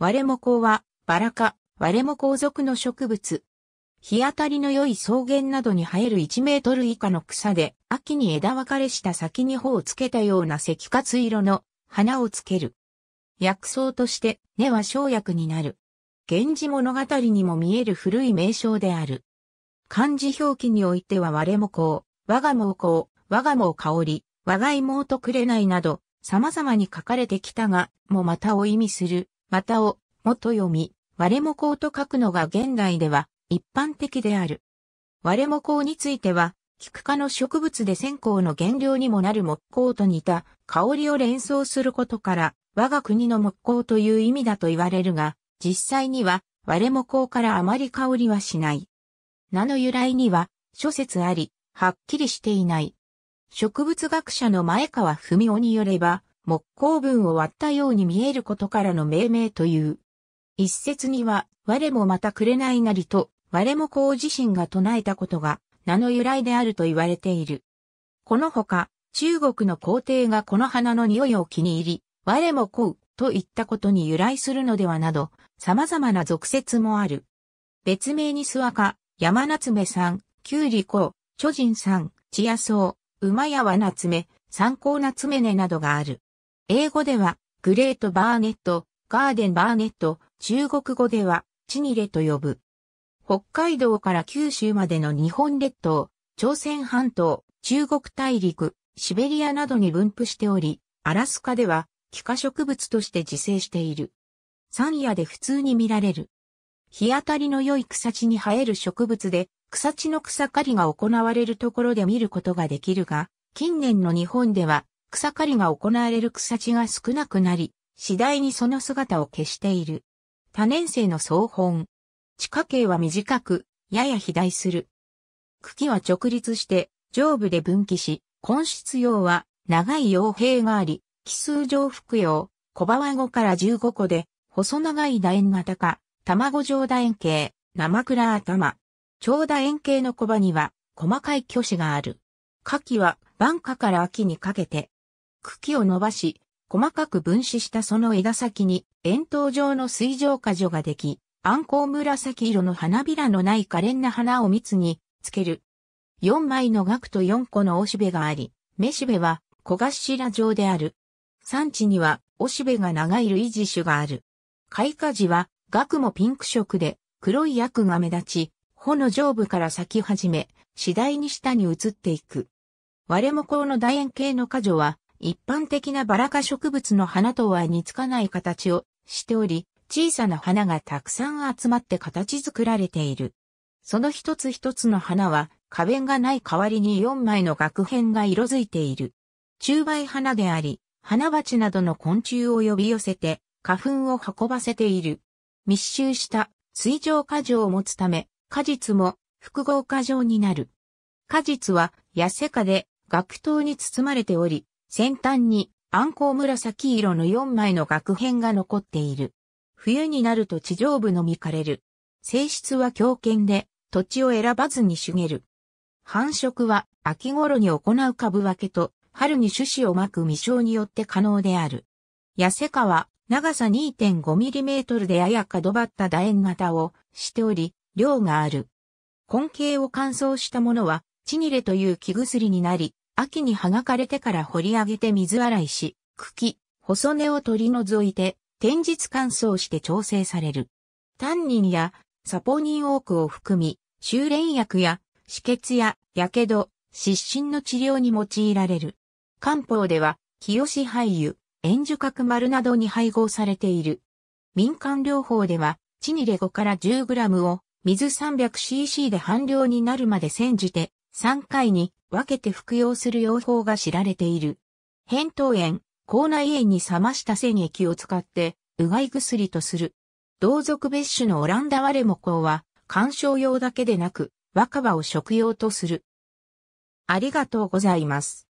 ワレモコウは、バラ科、ワレモコウ属の植物。日当たりの良い草原などに生える1メートル以下の草で、秋に枝分かれした先に穂をつけたような赤活色の花をつける。薬草として根は生薬になる。源氏物語にも見える古い名称である。漢字表記においては我もこう、我がもうこう、我がも香り、我が妹くれないなど、様々に書かれてきたが、もまたを意味するまたを、元読み、我もこうと書くのが現代では一般的である。我もこうについては、菊科の植物で線香の原料にもなる木香と似た香りを連想することから、我が国の木香という意味だと言われるが、実際には、我もこうからあまり香りはしない。名の由来には、諸説あり、はっきりしていない。植物学者の前川文夫によれば、木工文を割ったように見えることからの命名という。一説には、我もまた紅なりと、我もこう自身が唱えたことが、名の由来であると言われている。このほか、中国の皇帝がこの花の匂いを気に入り、我もこう、といったことに由来するのではなど、様々な俗説もある。別名に諏訪か、山夏目さん、キュウリコウ、ジ人さん、チヤソウ、馬やわ夏目、参考夏目ねなどがある。英語では、グレート・バーネット、ガーデン・バーネット、中国語では、チニレと呼ぶ。北海道から九州までの日本列島、朝鮮半島、中国大陸、シベリアなどに分布しており、アラスカでは、気化植物として自生している。山野で普通に見られる。日当たりの良い草地に生える植物で、草地の草刈りが行われるところで見ることができるが、近年の日本では草刈りが行われる草地が少なくなり、次第にその姿を消している。多年生の草本。地下茎は短く、やや肥大する。茎は直立して、上部で分岐し、根室用は長い傭兵があり、奇数上服用、小葉は5から15個で、細長い楕円型か、卵状楕円形、生倉頭。長楕円形の小葉には、細かい巨子がある。夏季は晩夏から秋にかけて、茎を伸ばし、細かく分子したその枝先に円筒状の水上果樹ができ、暗光紫色の花びらのない可憐な花を蜜につける。4枚の額と4個のおしべがあり、めしべは小頭状である。産地にはおしべが長い類似種がある。開花時は額もピンク色で黒い薬が目立ち、穂の上部から咲き始め、次第に下に移っていく。我もこの楕円形の果樹は一般的なバラ科植物の花とは似つかない形をしており、小さな花がたくさん集まって形作られている。その一つ一つの花は、花弁がない代わりに4枚の学片が色づいている。中梅花であり、花鉢などの昆虫を呼び寄せて、花粉を運ばせている。密集した水上果樹を持つため、果実も複合果状になる。果実は痩せ花で、学頭に包まれており、先端に暗光紫色の4枚の額片が残っている。冬になると地上部のみ枯れる。性質は強権で、土地を選ばずに茂る。繁殖は秋頃に行う株分けと春に種子をまく未生によって可能である。痩せかは長さ 2.5mm でやや角張った楕円型をしており、量がある。根茎を乾燥したものは、チニレという木薬になり、秋に葉が枯れてから掘り上げて水洗いし、茎、細根を取り除いて、天日乾燥して調整される。タンニンやサポニン多くを含み、修練薬や止血や火傷、失神の治療に用いられる。漢方では、清し廃油、円樹角丸などに配合されている。民間療法では、地にレゴから 10g を水 300cc で半量になるまで煎じて、3回に分けて服用する用法が知られている。扁桃炎、口内炎に冷ました染液を使って、うがい薬とする。同族別種のオランダワレモコウは、観賞用だけでなく、若葉を食用とする。ありがとうございます。